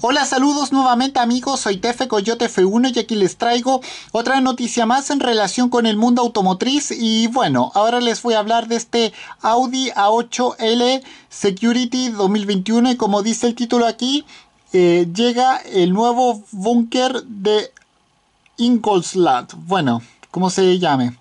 Hola, saludos nuevamente amigos, soy Tefe Coyote F1 y aquí les traigo otra noticia más en relación con el mundo automotriz y bueno, ahora les voy a hablar de este Audi A8L Security 2021 y como dice el título aquí, eh, llega el nuevo búnker de Ingolstadt, bueno, como se llame.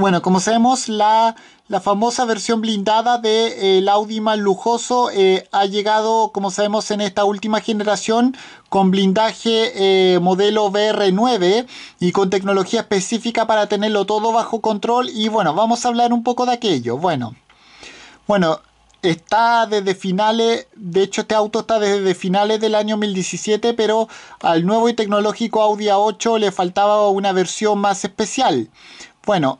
Bueno, como sabemos, la, famosa versión blindada del de, el eh, Audi más lujoso eh, ha llegado, como sabemos, en esta última generación con blindaje eh, modelo BR9 y con tecnología específica para tenerlo todo bajo control. Y bueno, vamos a hablar un poco de aquello. Bueno, bueno, está desde finales, de hecho este auto está desde finales del año 2017, pero al nuevo y tecnológico Audi A8 le faltaba una versión más especial. Bueno,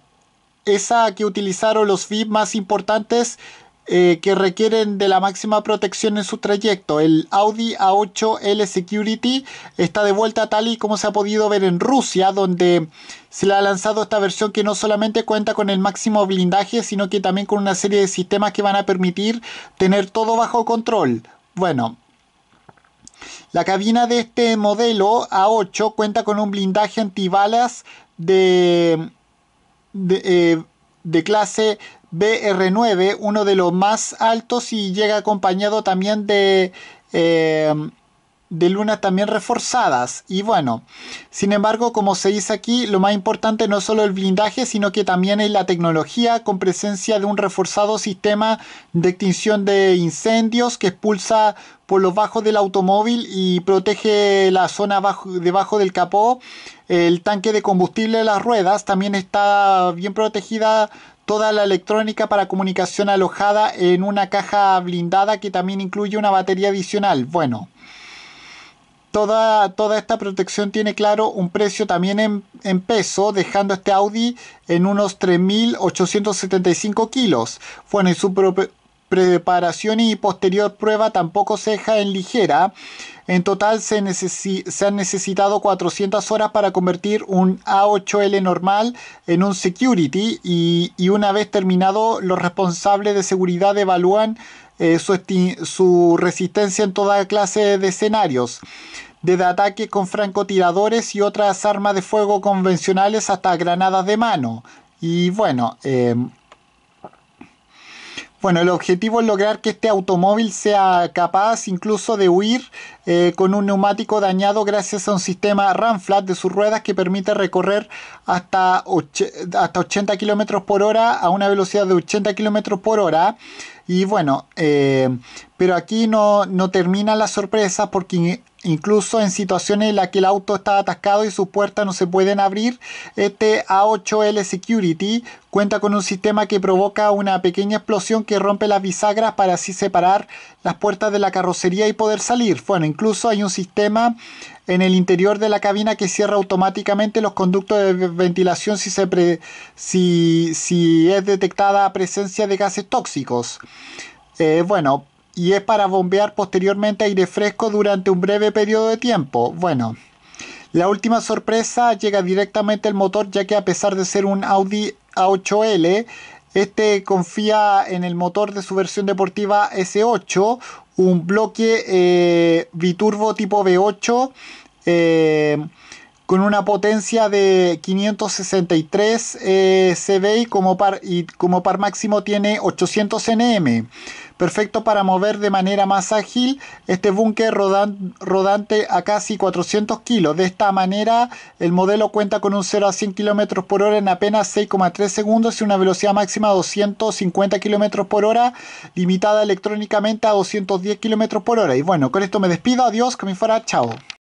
esa que utilizaron los VIP más importantes eh, que requieren de la máxima protección en su trayecto. El Audi A8L Security está de vuelta tal y como se ha podido ver en Rusia, donde se le ha lanzado esta versión que no solamente cuenta con el máximo blindaje, sino que también con una serie de sistemas que van a permitir tener todo bajo control. Bueno, la cabina de este modelo A8 cuenta con un blindaje antibalas de eh, de, clase BR9, uno de los más altos y llega acompañado también de eh, de luna también reforzadas. Y bueno, sin embargo, como se dice aquí, lo más importante no es solo el blindaje, sino que también es la tecnología con presencia de un reforzado sistema de extinción de incendios que expulsa por los bajos del automóvil y protege la zona bajo, debajo del capó. El tanque de combustible de las ruedas también está bien protegida toda la electrónica para comunicación alojada en una caja blindada que también incluye una batería adicional. Bueno, Toda, esta protección tiene claro un precio también en, peso, dejando este Audi en unos 3.875 kilos. Bueno, y su preparación y posterior prueba tampoco se deja en ligera. En total se, han necesitado 400 horas para convertir un A8L normal en un security y, una vez terminado los responsables de seguridad evalúan eh, su, resistencia en toda clase de escenarios desde ataque con francotiradores y otras armas de fuego convencionales hasta granadas de mano. Y bueno, eh, bueno, el objetivo es lograr que este automóvil sea capaz incluso de huir eh, con un neumático dañado gracias a un sistema Ramflat de sus ruedas que permite recorrer hasta, hasta 80 km por hora a una velocidad de 80 km por hora. Y bueno, eh, pero aquí no, no termina la sorpresa porque incluso en situaciones en las que el auto está atascado y sus puertas no se pueden abrir, este A8L Security cuenta con un sistema que provoca una pequeña explosión que rompe las bisagras para así separar las puertas de la carrocería y poder salir. Bueno, incluso hay un sistema en el interior de la cabina que cierra automáticamente los conductos de ventilación si, se si, es detectada presencia de gases tóxicos. Eh, bueno, y es para bombear posteriormente aire fresco durante un breve periodo de tiempo. Bueno, la última sorpresa llega directamente el motor ya que a pesar de ser un Audi A8L, este confía en el motor de su versión deportiva S8, un bloque eh, biturbo tipo V8 eh, con una potencia de 563 eh, CV y como par máximo tiene 800 NM perfecto para mover de manera más ágil este búnker rodante a casi 400 kilos. De esta manera, el modelo cuenta con un 0 a 100 km por hora en apenas 6,3 segundos y una velocidad máxima de 250 km por hora, limitada electrónicamente a 210 km por hora. Y bueno, con esto me despido. Adiós, que me fuera. Chao.